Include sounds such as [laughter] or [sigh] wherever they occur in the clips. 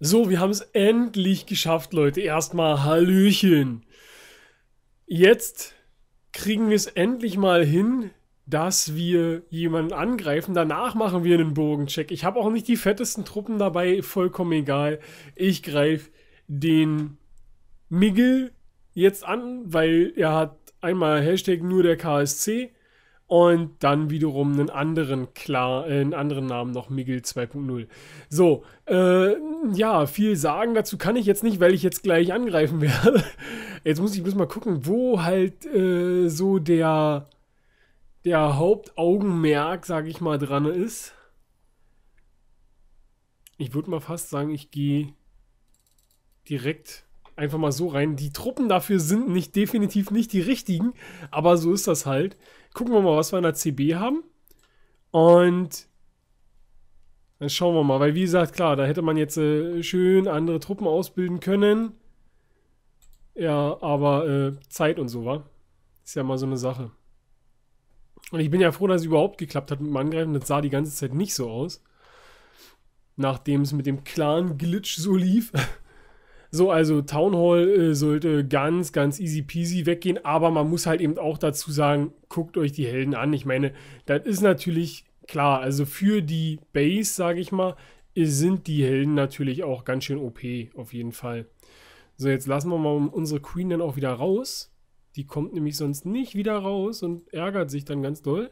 So, wir haben es endlich geschafft, Leute. Erstmal Hallöchen. Jetzt kriegen wir es endlich mal hin, dass wir jemanden angreifen. Danach machen wir einen Bogencheck. Ich habe auch nicht die fettesten Truppen dabei, vollkommen egal. Ich greife den Migel jetzt an, weil er hat einmal Hashtag nur der KSC und dann wiederum einen anderen klar, äh, einen anderen Namen noch Miguel 2.0. So, äh, ja, viel sagen dazu kann ich jetzt nicht, weil ich jetzt gleich angreifen [laughs] werde. Jetzt muss ich bloß mal gucken, wo halt äh, so der der Hauptaugenmerk, sage ich mal, dran ist. Ich würde mal fast sagen, ich gehe direkt einfach mal so rein. Die Truppen dafür sind nicht definitiv nicht die richtigen, aber so ist das halt gucken wir mal, was wir in der CB haben. Und dann schauen wir mal, weil wie gesagt, klar, da hätte man jetzt äh, schön andere Truppen ausbilden können. Ja, aber äh, Zeit und so, war. Ist ja mal so eine Sache. Und ich bin ja froh, dass es überhaupt geklappt hat mit dem Angreifen. Das sah die ganze Zeit nicht so aus. Nachdem es mit dem Clan-Glitch so lief. [laughs] So, also Town Hall äh, sollte ganz, ganz easy peasy weggehen, aber man muss halt eben auch dazu sagen, guckt euch die Helden an. Ich meine, das ist natürlich klar, also für die Base, sage ich mal, sind die Helden natürlich auch ganz schön OP, auf jeden Fall. So, jetzt lassen wir mal unsere Queen dann auch wieder raus. Die kommt nämlich sonst nicht wieder raus und ärgert sich dann ganz doll.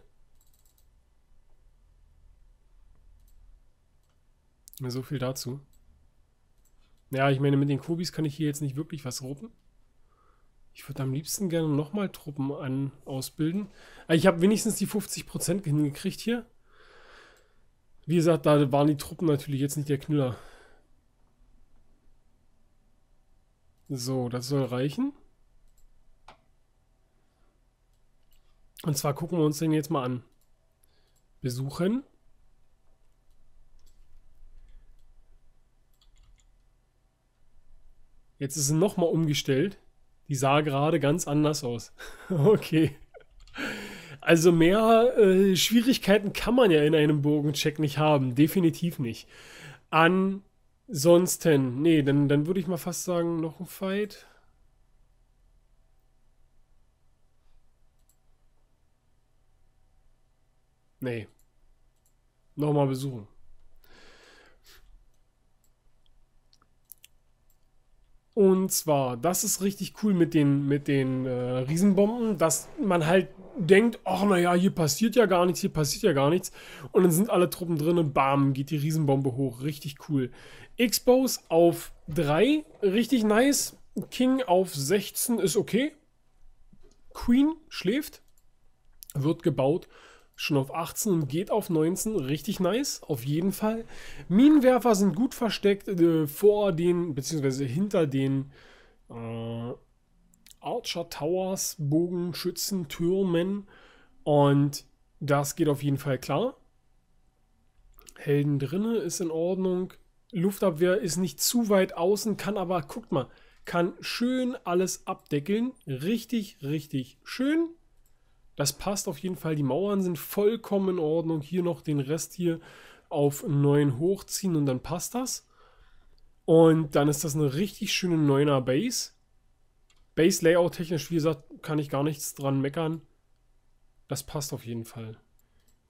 So viel dazu. Ja, ich meine, mit den Kobis kann ich hier jetzt nicht wirklich was ruppen. Ich würde am liebsten gerne nochmal Truppen an, ausbilden. Ah, ich habe wenigstens die 50% hingekriegt hier. Wie gesagt, da waren die Truppen natürlich jetzt nicht der Knüller. So, das soll reichen. Und zwar gucken wir uns den jetzt mal an. Besuchen. Jetzt ist es nochmal umgestellt. Die sah gerade ganz anders aus. [laughs] okay. Also mehr äh, Schwierigkeiten kann man ja in einem Bogencheck nicht haben. Definitiv nicht. Ansonsten, nee, dann, dann würde ich mal fast sagen, noch ein Fight. Nee. Nochmal besuchen. Und zwar, das ist richtig cool mit den, mit den äh, Riesenbomben, dass man halt denkt, ach naja, hier passiert ja gar nichts, hier passiert ja gar nichts. Und dann sind alle Truppen drin und bam, geht die Riesenbombe hoch. Richtig cool. Expose auf 3, richtig nice. King auf 16 ist okay. Queen schläft, wird gebaut schon auf 18 und geht auf 19. Richtig nice, auf jeden Fall. Minenwerfer sind gut versteckt äh, vor den, beziehungsweise hinter den äh, Archer Towers, Bogenschützen, Türmen. Und das geht auf jeden Fall klar. Helden drinne ist in Ordnung. Luftabwehr ist nicht zu weit außen, kann aber, guckt mal, kann schön alles abdeckeln. Richtig, richtig schön. Das passt auf jeden Fall. Die Mauern sind vollkommen in Ordnung. Hier noch den Rest hier auf 9 hochziehen und dann passt das. Und dann ist das eine richtig schöne 9er Base. Base Layout technisch, wie gesagt, kann ich gar nichts dran meckern. Das passt auf jeden Fall.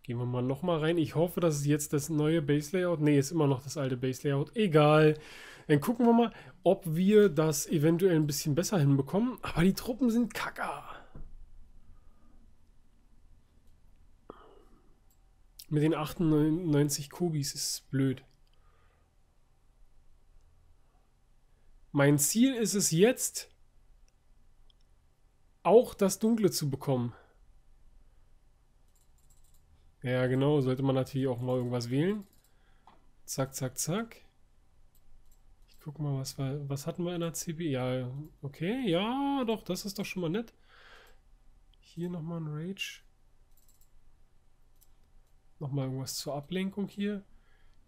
Gehen wir mal nochmal rein. Ich hoffe, das ist jetzt das neue Base Layout. Ne, ist immer noch das alte Base Layout. Egal. Dann gucken wir mal, ob wir das eventuell ein bisschen besser hinbekommen. Aber die Truppen sind kacker. Mit den 98 Kobis ist es blöd. Mein Ziel ist es jetzt, auch das Dunkle zu bekommen. Ja, genau. Sollte man natürlich auch mal irgendwas wählen. Zack, zack, zack. Ich guck mal, was, war, was hatten wir in der CB? Ja, okay. Ja, doch, das ist doch schon mal nett. Hier nochmal ein Rage. Nochmal irgendwas zur Ablenkung hier.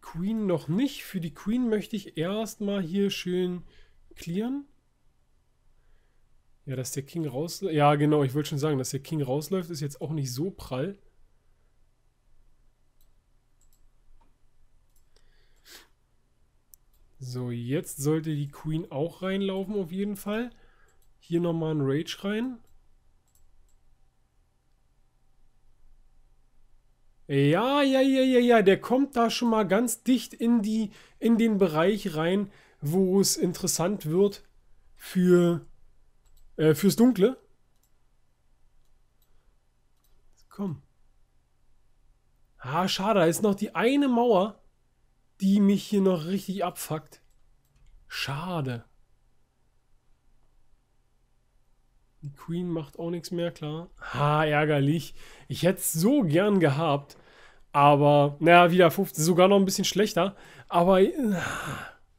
Queen noch nicht. Für die Queen möchte ich erstmal hier schön clearen. Ja, dass der King rausläuft. Ja, genau, ich wollte schon sagen, dass der King rausläuft, ist jetzt auch nicht so prall. So, jetzt sollte die Queen auch reinlaufen auf jeden Fall. Hier nochmal ein Rage rein. Ja, ja, ja, ja, ja, der kommt da schon mal ganz dicht in, die, in den Bereich rein, wo es interessant wird für, äh, fürs Dunkle. Komm. Ah, schade, da ist noch die eine Mauer, die mich hier noch richtig abfuckt. Schade. Die Queen macht auch nichts mehr, klar. Ha, ärgerlich. Ich hätte es so gern gehabt. Aber, naja, wieder 50, sogar noch ein bisschen schlechter. Aber äh,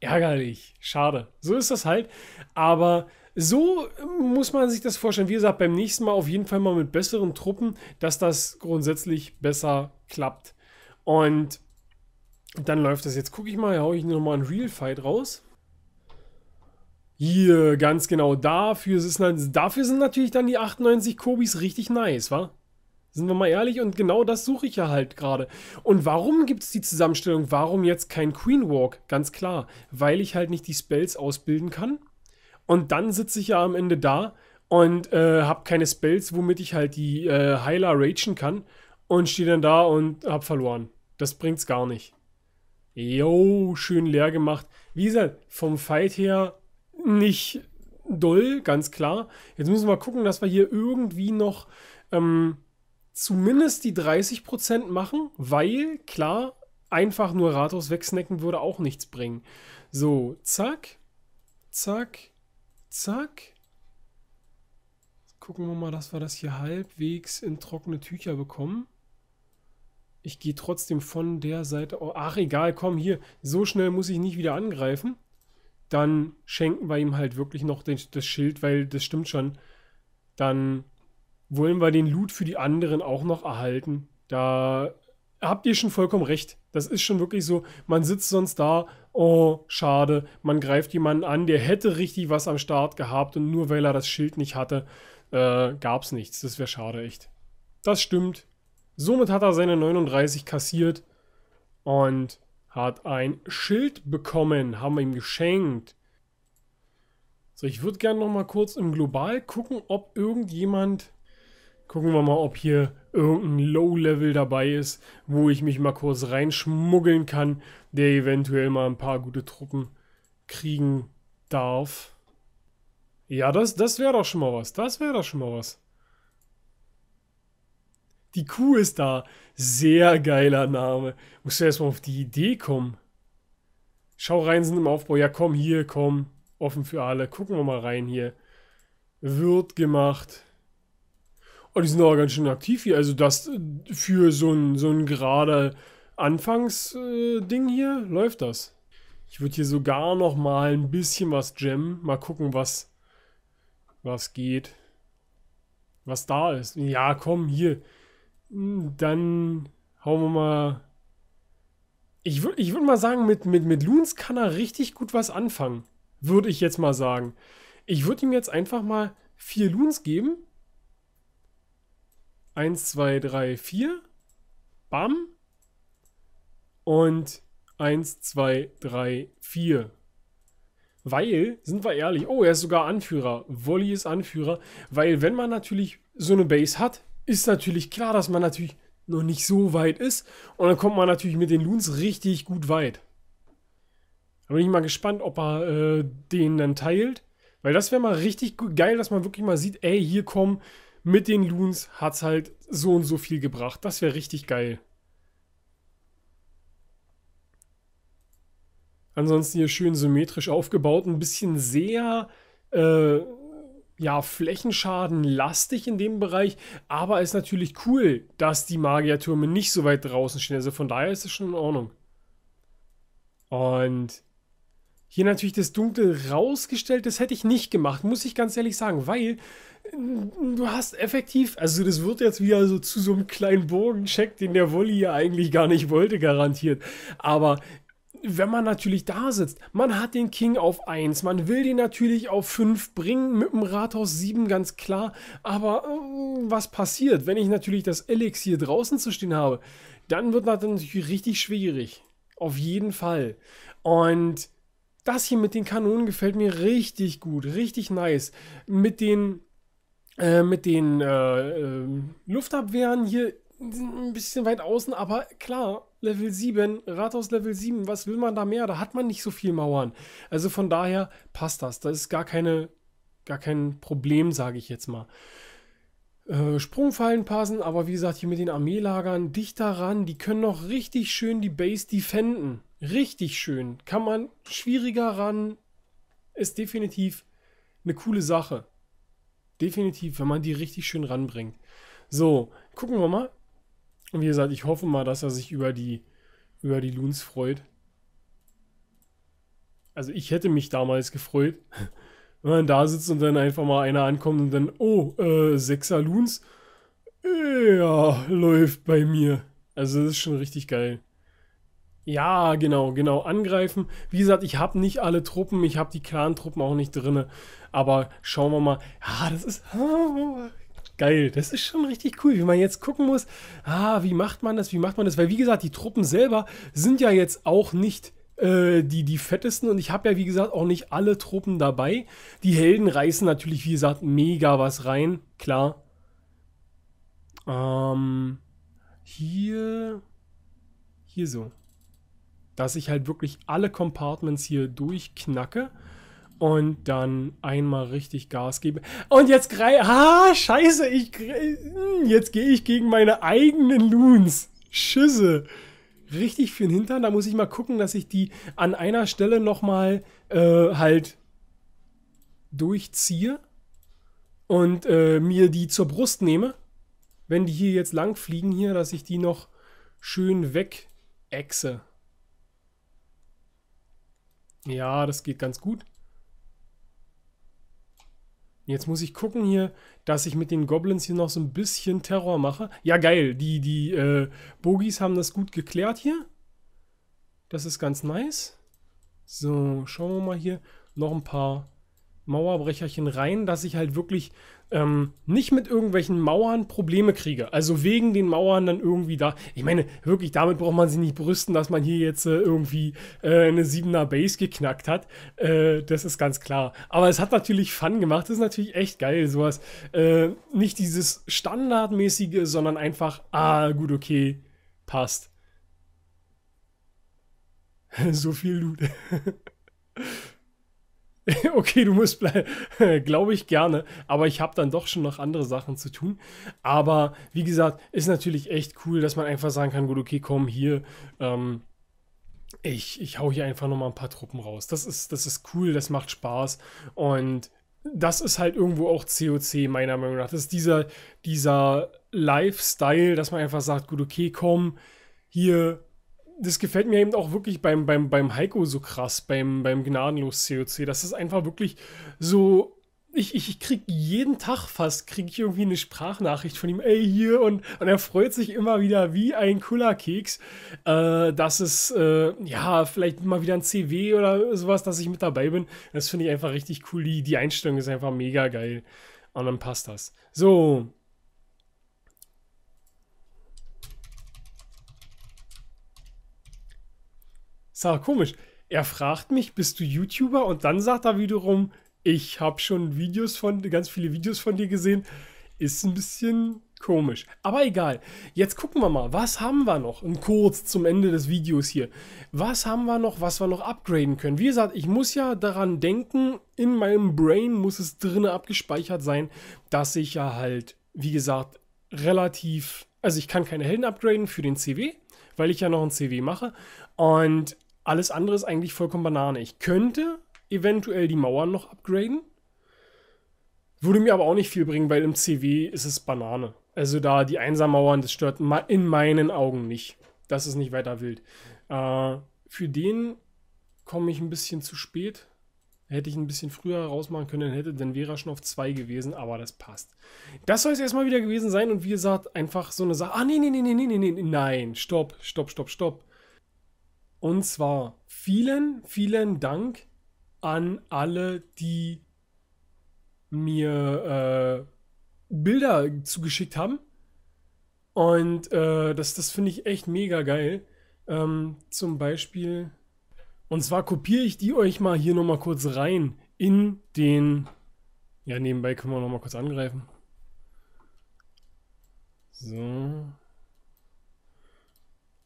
ärgerlich. Schade. So ist das halt. Aber so muss man sich das vorstellen. Wie gesagt, beim nächsten Mal auf jeden Fall mal mit besseren Truppen, dass das grundsätzlich besser klappt. Und dann läuft das. Jetzt gucke ich mal, haue ich nochmal einen Real Fight raus. Hier, ganz genau. Dafür, ist, dafür sind natürlich dann die 98 Kobis richtig nice, wa? Sind wir mal ehrlich? Und genau das suche ich ja halt gerade. Und warum gibt es die Zusammenstellung? Warum jetzt kein Queen Walk? Ganz klar, weil ich halt nicht die Spells ausbilden kann. Und dann sitze ich ja am Ende da und äh, habe keine Spells, womit ich halt die äh, Heiler ragen kann. Und stehe dann da und habe verloren. Das bringt's gar nicht. Jo, schön leer gemacht. Wie gesagt, vom Fight her nicht doll, ganz klar. Jetzt müssen wir gucken, dass wir hier irgendwie noch ähm, zumindest die 30% machen, weil, klar, einfach nur Rathaus wegsnacken würde auch nichts bringen. So, zack, zack, zack. Jetzt gucken wir mal, dass wir das hier halbwegs in trockene Tücher bekommen. Ich gehe trotzdem von der Seite... Oh, ach, egal, komm, hier. So schnell muss ich nicht wieder angreifen dann schenken wir ihm halt wirklich noch den, das Schild, weil das stimmt schon. Dann wollen wir den Loot für die anderen auch noch erhalten. Da habt ihr schon vollkommen recht. Das ist schon wirklich so, man sitzt sonst da, oh, schade, man greift jemanden an, der hätte richtig was am Start gehabt und nur weil er das Schild nicht hatte, äh, es nichts. Das wäre schade, echt. Das stimmt. Somit hat er seine 39 kassiert und hat ein Schild bekommen, haben wir ihm geschenkt. So, ich würde gerne noch mal kurz im Global gucken, ob irgendjemand... Gucken wir mal, ob hier irgendein Low-Level dabei ist, wo ich mich mal kurz reinschmuggeln kann, der eventuell mal ein paar gute Truppen kriegen darf. Ja, das, das wäre doch schon mal was. Das wäre doch schon mal was. Die Kuh ist da. Sehr geiler Name. Musst du erstmal auf die Idee kommen. Schau rein sind im Aufbau. Ja, komm hier, komm. Offen für alle. Gucken wir mal rein hier. Wird gemacht. Oh, die sind aber ganz schön aktiv hier. Also das äh, für so ein, so ein gerade Anfangsding äh, hier läuft das. Ich würde hier sogar noch mal ein bisschen was jammen. Mal gucken, was, was geht. Was da ist. Ja, komm, hier. Dann hauen wir mal. Ich würde ich würd mal sagen, mit, mit, mit Loons kann er richtig gut was anfangen. Würde ich jetzt mal sagen. Ich würde ihm jetzt einfach mal vier Loons geben. Eins, zwei, drei, vier. Bam. Und eins, zwei, drei, vier. Weil, sind wir ehrlich, oh, er ist sogar Anführer. Wolli ist Anführer. Weil, wenn man natürlich so eine Base hat, ist natürlich klar, dass man natürlich noch nicht so weit ist. Und dann kommt man natürlich mit den Loons richtig gut weit. Da bin ich mal gespannt, ob er äh, den dann teilt. Weil das wäre mal richtig geil, dass man wirklich mal sieht, ey, hier kommen mit den Loons hat es halt so und so viel gebracht. Das wäre richtig geil. Ansonsten hier schön symmetrisch aufgebaut. Ein bisschen sehr äh, ja, lastig in dem Bereich, aber ist natürlich cool, dass die Magiertürme nicht so weit draußen stehen. Also von daher ist es schon in Ordnung. Und hier natürlich das Dunkel rausgestellt, das hätte ich nicht gemacht, muss ich ganz ehrlich sagen, weil äh, du hast effektiv, also das wird jetzt wieder so zu so einem kleinen Bogencheck, den der Wolli ja eigentlich gar nicht wollte, garantiert. Aber wenn man natürlich da sitzt, man hat den King auf 1, man will den natürlich auf 5 bringen, mit dem Rathaus 7 ganz klar, aber äh, was passiert, wenn ich natürlich das Elixier draußen zu stehen habe, dann wird das natürlich richtig schwierig. Auf jeden Fall. Und das hier mit den Kanonen gefällt mir richtig gut, richtig nice. Mit den, äh, mit den äh, ähm, Luftabwehren hier ein bisschen weit außen, aber klar, Level 7, Rathaus Level 7, was will man da mehr? Da hat man nicht so viel Mauern. Also von daher passt das. Das ist gar keine, gar kein Problem, sage ich jetzt mal. Äh, Sprungfallen passen, aber wie gesagt, hier mit den Armeelagern dicht daran, die können noch richtig schön die Base defenden. Richtig schön. Kann man schwieriger ran. Ist definitiv eine coole Sache. Definitiv, wenn man die richtig schön ranbringt. So, gucken wir mal. Und wie gesagt, ich hoffe mal, dass er sich über die, über die Loons freut. Also ich hätte mich damals gefreut, [laughs] wenn man da sitzt und dann einfach mal einer ankommt und dann, oh, äh, Sechser Loons, ja, läuft bei mir. Also das ist schon richtig geil. Ja, genau, genau, angreifen. Wie gesagt, ich habe nicht alle Truppen, ich habe die Clan-Truppen auch nicht drin. Aber schauen wir mal. Ja, das ist... [laughs] Ah, Geil, das ist schon richtig cool, wie man jetzt gucken muss, ah, wie macht man das, wie macht man das, weil wie gesagt, die Truppen selber sind ja jetzt auch nicht äh, die, die fettesten und ich habe ja wie gesagt auch nicht alle Truppen dabei. Die Helden reißen natürlich, wie gesagt, mega was rein, klar. Ähm, hier, hier so, dass ich halt wirklich alle Compartments hier durchknacke und dann einmal richtig Gas geben. Und jetzt greife. Ah, scheiße, ich. Hm, jetzt gehe ich gegen meine eigenen Loons. Schüsse. Richtig für den Hintern. Da muss ich mal gucken, dass ich die an einer Stelle nochmal äh, halt durchziehe und äh, mir die zur Brust nehme. Wenn die hier jetzt lang fliegen, hier, dass ich die noch schön wegechse. Ja, das geht ganz gut. Jetzt muss ich gucken hier, dass ich mit den Goblins hier noch so ein bisschen Terror mache. Ja, geil. Die, die äh, Bogies haben das gut geklärt hier. Das ist ganz nice. So, schauen wir mal hier. Noch ein paar Mauerbrecherchen rein, dass ich halt wirklich ähm, nicht mit irgendwelchen Mauern Probleme kriege. Also wegen den Mauern dann irgendwie da. Ich meine, wirklich, damit braucht man sich nicht brüsten, dass man hier jetzt äh, irgendwie äh, eine 7er Base geknackt hat. Äh, das ist ganz klar. Aber es hat natürlich Fun gemacht. Das ist natürlich echt geil, sowas. Äh, nicht dieses standardmäßige, sondern einfach, ah, gut, okay, passt. [laughs] so viel Loot. [laughs] [laughs] okay, du musst bleiben, [laughs] glaube ich gerne, aber ich habe dann doch schon noch andere Sachen zu tun. Aber wie gesagt, ist natürlich echt cool, dass man einfach sagen kann, gut, okay, komm hier, ähm, ich, ich hau hier einfach nochmal ein paar Truppen raus. Das ist, das ist cool, das macht Spaß und das ist halt irgendwo auch COC meiner Meinung nach. Das ist dieser, dieser Lifestyle, dass man einfach sagt, gut, okay, komm, hier, das gefällt mir eben auch wirklich beim, beim, beim Heiko so krass, beim, beim Gnadenlos COC. Das ist einfach wirklich so. Ich, ich, ich krieg jeden Tag fast, kriege ich irgendwie eine Sprachnachricht von ihm, ey, hier, und, und er freut sich immer wieder wie ein cooler Keks, äh, dass es, äh, ja, vielleicht mal wieder ein CW oder sowas, dass ich mit dabei bin. Das finde ich einfach richtig cool. Die, die Einstellung ist einfach mega geil. Und dann passt das. So, Ist komisch. Er fragt mich, bist du YouTuber? Und dann sagt er wiederum, ich habe schon Videos von, ganz viele Videos von dir gesehen. Ist ein bisschen komisch. Aber egal. Jetzt gucken wir mal, was haben wir noch? Und kurz zum Ende des Videos hier. Was haben wir noch, was wir noch upgraden können? Wie gesagt, ich muss ja daran denken, in meinem Brain muss es drinne abgespeichert sein, dass ich ja halt, wie gesagt, relativ, also ich kann keine Helden upgraden für den CW, weil ich ja noch ein CW mache. Und alles andere ist eigentlich vollkommen Banane. Ich könnte eventuell die Mauern noch upgraden. Würde mir aber auch nicht viel bringen, weil im CW ist es Banane. Also da die Einsammauern, das stört in meinen Augen nicht. Das ist nicht weiter wild. Äh, für den komme ich ein bisschen zu spät. Hätte ich ein bisschen früher rausmachen können, dann hätte dann wäre schon auf 2 gewesen, aber das passt. Das soll es erstmal wieder gewesen sein und wie gesagt, einfach so eine Sache. Ah, nee, nee, nee, nee, nee, nee, nee, nein, stopp, stopp, stopp, stopp. Und zwar vielen, vielen Dank an alle, die mir äh, Bilder zugeschickt haben. Und äh, das, das finde ich echt mega geil. Ähm, zum Beispiel. Und zwar kopiere ich die euch mal hier nochmal kurz rein in den. Ja, nebenbei können wir nochmal kurz angreifen. So.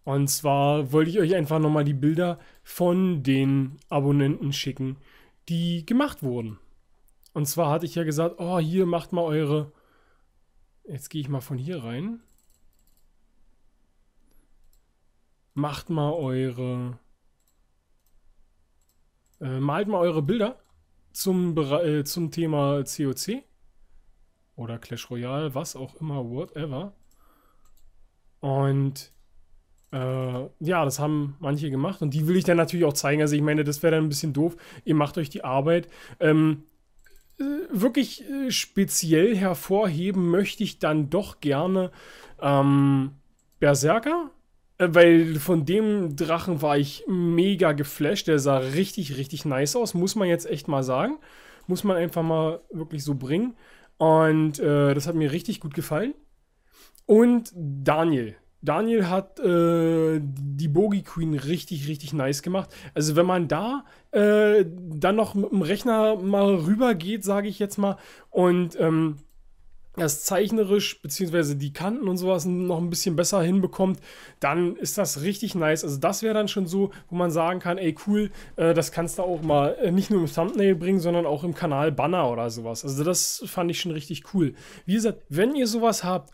Und zwar wollte ich euch einfach nochmal die Bilder von den Abonnenten schicken, die gemacht wurden. Und zwar hatte ich ja gesagt, oh, hier macht mal eure... Jetzt gehe ich mal von hier rein. Macht mal eure... Äh, malt mal eure Bilder zum, äh, zum Thema COC. Oder Clash Royale, was auch immer, whatever. Und äh, ja, das haben manche gemacht und die will ich dann natürlich auch zeigen. Also ich meine, das wäre dann ein bisschen doof. Ihr macht euch die Arbeit. Ähm, äh, wirklich äh, speziell hervorheben möchte ich dann doch gerne ähm, Berserker, weil von dem Drachen war ich mega geflasht. Der sah richtig, richtig nice aus, muss man jetzt echt mal sagen. Muss man einfach mal wirklich so bringen. Und äh, das hat mir richtig gut gefallen. Und Daniel, Daniel hat äh, die Bogey Queen richtig, richtig nice gemacht. Also wenn man da äh, dann noch mit dem Rechner mal rüber geht, sage ich jetzt mal, und ähm, das zeichnerisch, beziehungsweise die Kanten und sowas noch ein bisschen besser hinbekommt, dann ist das richtig nice. Also das wäre dann schon so, wo man sagen kann, ey cool, äh, das kannst du auch mal äh, nicht nur im Thumbnail bringen, sondern auch im Kanal Banner oder sowas. Also das fand ich schon richtig cool. Wie gesagt, wenn ihr sowas habt,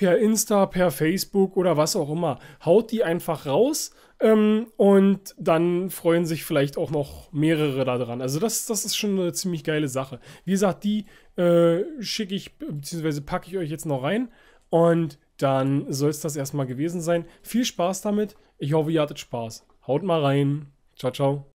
per Insta, per Facebook oder was auch immer. Haut die einfach raus ähm, und dann freuen sich vielleicht auch noch mehrere daran. Also das, das ist schon eine ziemlich geile Sache. Wie gesagt, die äh, schicke ich, bzw. packe ich euch jetzt noch rein und dann soll es das erstmal gewesen sein. Viel Spaß damit. Ich hoffe, ihr hattet Spaß. Haut mal rein. Ciao, ciao.